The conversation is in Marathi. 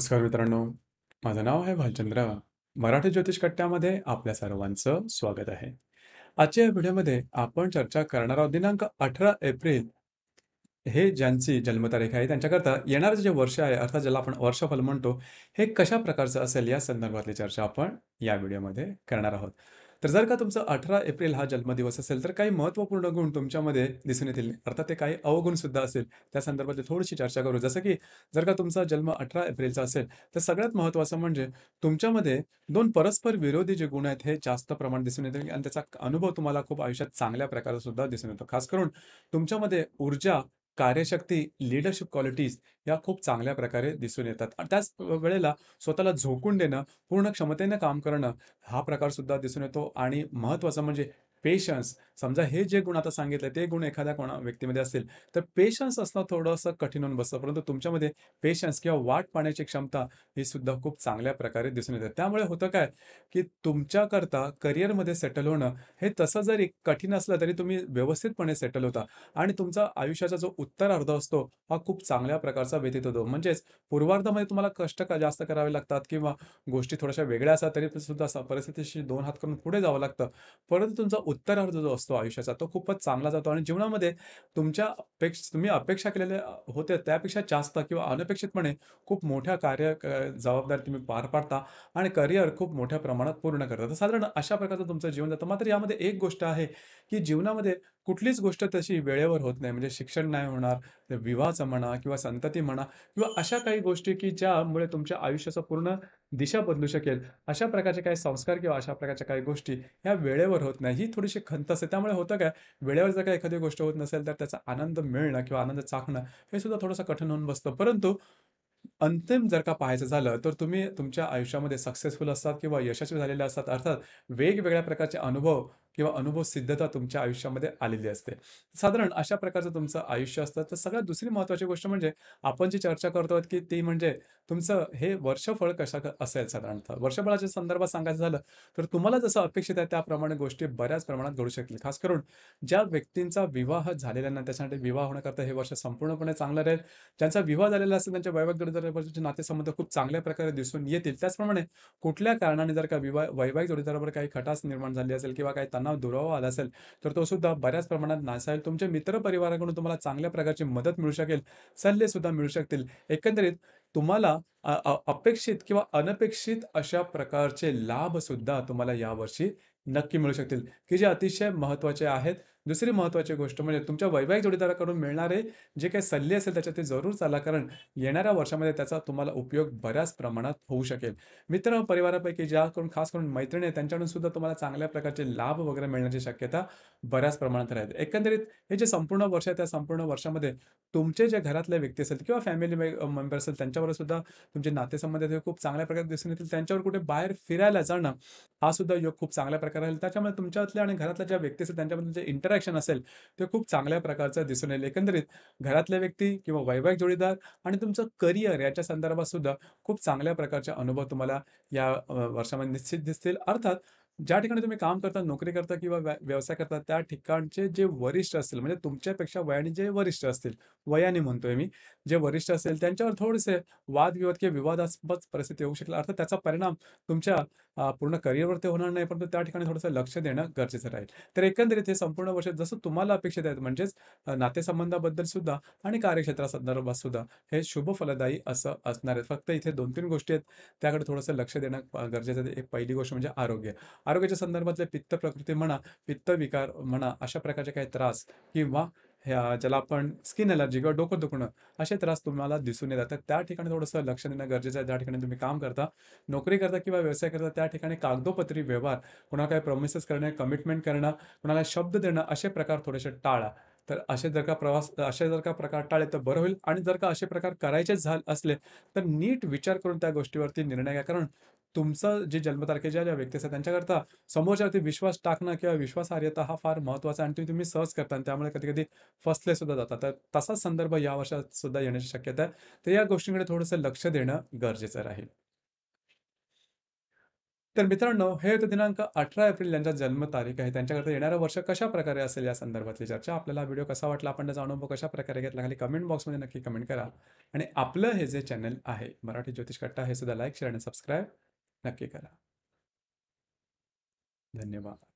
नमस्कार मित्रांनो माझं नाव आहे भालचंद्र मराठी ज्योतिष कट्ट्यामध्ये आपल्या सर्वांचं स्वागत आहे आजच्या या व्हिडिओमध्ये आपण चर्चा करणार आहोत दिनांक अठरा एप्रिल हे ज्यांची जन्मतारीख आहे त्यांच्याकरता येणारं जे वर्ष आहे अर्थात ज्याला आपण वर्षफल म्हणतो हे कशा प्रकारचं असेल या संदर्भातली चर्चा आपण या व्हिडिओमध्ये करणार आहोत तर जर का तुमचा अठरा एप्रिल हा जन्मदिवस असेल तर काही महत्त्वपूर्ण गुण तुमच्यामध्ये दिसून येतील अर्थात ते काही अवगुण सुद्धा असेल त्या संदर्भातली थोडीशी चर्चा करू जसं की जर का तुमचा जन्म अठरा एप्रिलचा असेल तर सगळ्यात महत्त्वाचं म्हणजे तुमच्यामध्ये दोन परस्पर विरोधी जे गुण आहेत हे जास्त प्रमाणात दिसून येतील आणि त्याचा अनुभव तुम्हाला खूप आयुष्यात चांगल्या प्रकारे सुद्धा दिसून येतो खास करून तुमच्यामध्ये ऊर्जा कार्यशक्ती लिडरशिप क्वालिटीज या खूप चांगल्या प्रकारे दिसून येतात आणि त्याच वेळेला स्वतःला झोकून देणं पूर्ण क्षमतेने काम करणं हा प्रकार सुद्धा दिसून येतो आणि महत्वाचं म्हणजे पेशन्स समजा हे जे गुण आता सांगितले ते गुण एखाद्या कोणा व्यक्तीमध्ये असतील तर पेशन्स असणं थोडंसं कठीण होऊन बसतं परंतु तुमच्यामध्ये पेशन्स किंवा वाट पाहण्याची क्षमता ही सुद्धा खूप चांगल्या प्रकारे दिसून येते त्यामुळे होतं काय की तुमच्याकरता करिअरमध्ये सेटल होणं हे तसं जरी कठीण असलं तरी तुम्ही व्यवस्थितपणे सेटल होता आणि तुमचा आयुष्याचा जो उत्तर अर्ध असतो हा खूप चांगल्या प्रकारचा व्यतीत होतो म्हणजेच पूर्वार्धामध्ये तुम्हाला कष्ट जास्त करावे लागतात किंवा गोष्टी थोड्याशा वेगळ्या असतात तरी सुद्धा परिस्थितीशी दोन हात करून पुढे जावं लागतं परंतु तुमचा उत्तर अर्ध जो असतो असतो आयुष्याचा तो खूपच चांगला जातो आणि जीवनामध्ये तुमच्या अपेक्ष तुम्ही अपेक्षा केलेल्या होत्या त्यापेक्षा जास्त किंवा अनपेक्षितपणे खूप मोठ्या कार्य जबाबदारी तुम्ही पार पाडता आणि करिअर खूप मोठ्या प्रमाणात पूर्ण करता साधारण अशा प्रकारचं तुमचं जीवन जातं मात्र यामध्ये एक गोष्ट आहे की जीवनामध्ये कुठलीच गोष्ट तशी वेळेवर होत नाही म्हणजे शिक्षण नाही होणार विवाहचं म्हणा किंवा संतती म्हणा किंवा अशा काही गोष्टी की ज्यामुळे तुमच्या आयुष्याचा पूर्ण दिशा बदलू शकेल अशा प्रकारचे काही संस्कार किंवा अशा प्रकारच्या काही गोष्टी ह्या वेळेवर होत नाही ही थोडीशी खंत असते त्यामुळे होतं काय वेळेवर जर का एखादी गोष्ट होत नसेल तर त्याचा आनंद मिळणं किंवा आनंद चाखणं हे सुद्धा थोडंसं कठीण होऊन बसतं परंतु अंतिम जर का पाहायचं झालं तर तुम्ही तुमच्या आयुष्यामध्ये सक्सेसफुल असतात किंवा यशस्वी झालेले असतात अर्थात वेगवेगळ्या प्रकारचे अनुभव किंवा अनुभव सिद्धता तुमच्या आयुष्यामध्ये आलेली असते साधारण अशा प्रकारचं तुमचं आयुष्य असतं तर सगळ्यात दुसरी महत्त्वाची गोष्ट म्हणजे आपण जी चर्चा करतो की ती म्हणजे तुमचं हे वर्षफळ कशा असेल साधारणतः वर्षफळाच्या संदर्भात सांगायचं झालं तर तुम्हाला जसं अपेक्षित आहे त्याप्रमाणे गोष्टी बऱ्याच प्रमाणात घडू शकतील खास करून ज्या व्यक्तींचा विवाह झालेला नाही त्याच्यासाठी विवाह होण्याकरता हे वर्ष संपूर्णपणे चांगलं राहील ज्यांचा विवाह झालेला असेल त्यांच्या वैवाहिक जोडीदाराबरोबरचे नातेसंबंध खूप चांगल्या प्रकारे दिसून येतील त्याचप्रमाणे कुठल्या कारणाने जर का विवाह वैवाहिक जोडीदारावर काही खटास निर्माण झाली असेल किंवा काही त्यांना दुरावा आला असेल तर तो सुद्धा बऱ्याच प्रमाणात तुमचे तुमच्या मित्रपरिवाराकडून तुम्हाला चांगल्या प्रकारची मदत मिळू शकेल सल्ले सुद्धा मिळू शकतील एकंदरीत तुम्हाला अपेक्षित किंवा अनपेक्षित अशा प्रकारचे लाभ सुद्धा तुम्हाला यावर्षी नक्की मिळू शकतील की जे अतिशय महत्वाचे आहेत दुसरी महत्त्वाची गोष्ट म्हणजे तुमच्या वैवाहिक जोडीदाराकडून मिळणारे जे काही सल्ले असेल त्याच्यात ते जरूर चाला कारण येणाऱ्या वर्षामध्ये त्याचा तुम्हाला उपयोग बऱ्याच प्रमाणात होऊ शकेल मित्र परिवारापैकी ज्याकडून खास करून मैत्रिणी आहेत त्यांच्याकडून सुद्धा तुम्हाला चांगल्या प्रकारचे लाभ वगैरे मिळण्याची शक्यता बऱ्याच प्रमाणात राहते एकंदरीत हे जे संपूर्ण वर्ष आहे त्या संपूर्ण वर्षामध्ये तुमचे जे घरातले व्यक्ती असेल किंवा फॅमिली मेंबर असेल त्यांच्यावर सुद्धा तुमचे नातेसंबंध हे खूप चांगल्या प्रकारे दिसून येतील त्यांच्यावर कुठे बाहेर फिरायला जाणं हा सुद्धा योग खूप चांगल्या प्रकारे राहील त्याच्यामुळे तुमच्यातल्या आणि घरातल्या ज्या व्यक्ती असतील त्यांच्यामध्ये जे इंटरॅक्ट अट्रॅक्शन असेल ते खूप चांगल्या प्रकारचं दिसून येईल एकंदरीत घरातल्या व्यक्ती किंवा वैवाहिक जोडीदार आणि तुमचं करिअर याच्या संदर्भात सुद्धा खूप चांगल्या प्रकारचे अनुभव तुम्हाला या वर्षामध्ये निश्चित दिसतील अर्थात ज्या ठिकाणी तुम्ही काम करता नोकरी करता किंवा व्यवसाय करता त्या ठिकाणचे जे वरिष्ठ असतील म्हणजे तुमच्यापेक्षा वयाने जे वरिष्ठ असतील वयाने म्हणतोय मी जे वरिष्ठ असेल त्यांच्यावर थोडेसे वादविवाद किंवा विवादास्पद परिस्थिती होऊ शकेल अर्थात त्याचा परिणाम तुमच्या पूर्ण करिअरवर ते होणार नाही परंतु त्या ठिकाणी थोडंसं लक्ष देणं गरजेचं राहील तर एकंदरीत हे संपूर्ण वर्ष जसं तुम्हाला अपेक्षित आहेत म्हणजेच नातेसंबंधाबद्दल सुद्धा आणि कार्यक्षेत्रासंदर्भात सुद्धा हे शुभ फलदायी असं असणार आहे फक्त इथे दोन तीन गोष्टी आहेत त्याकडे थोडंसं लक्ष देणं गरजेचं आहे एक पहिली गोष्ट म्हणजे आरोग्य आरोग्याच्या संदर्भातले पित्त प्रकृती म्हणा पित्त विकार म्हणा अशा प्रकारचे काही त्रास किंवा ह्या ज्याला आपण स्किन एलर्जी किंवा डोकं दुखणं असे त्रास तुम्हाला दिसून येतात तर त्या ठिकाणी थोडंसं लक्ष देणं गरजेचं आहे ज्या ठिकाणी तुम्ही काम करता नोकरी करता किंवा व्यवसाय करता त्या ठिकाणी कागदोपत्री व्यवहार कुणाला काही प्रॉमिसेस करणे कमिटमेंट करणं कुणाला शब्द देणं असे प्रकार थोडेसे टाळा तर असे जर का प्रवास असे जर का प्रकार टाळले तर बरं होईल आणि जर का असे प्रकार करायचे झाले असले तर नीट विचार करून त्या गोष्टीवरती निर्णय घ्या कारण तुमचं जे जन्मतारखेच्या ज्या व्यक्ती असतात त्यांच्याकरता समोरच्यावरती विश्वास टाकणं किंवा विश्वासार्हता हा फार महत्वाचा आहे आणि तुम्ही तुम्ही सहज करता आणि त्यामुळे कधी कधी फसले सुद्धा जातात तर तसाच संदर्भ या वर्षात सुद्धा येण्याची शक्यता आहे तर या गोष्टींकडे थोडंसं लक्ष देणं गरजेचं राहील तर मित्रांनो हे होतं दिनांक अठरा एप्रिल यांच्या जन्मतारीख आहे त्यांच्याकडे येणारं वर्ष कशा प्रकारे असेल या संदर्भातली चर्चा आपल्याला व्हिडिओ कसा वाटला आपण त्याचा अनुभव कशा प्रकारे घेतला खाली कमेंट बॉक्समध्ये नक्की कमेंट करा आणि आपलं हे जे चॅनल आहे मराठी ज्योतिष कट्टा हे सुद्धा लाईक शेअर आणि सबस्क्राईब नक्की करा धन्यवाद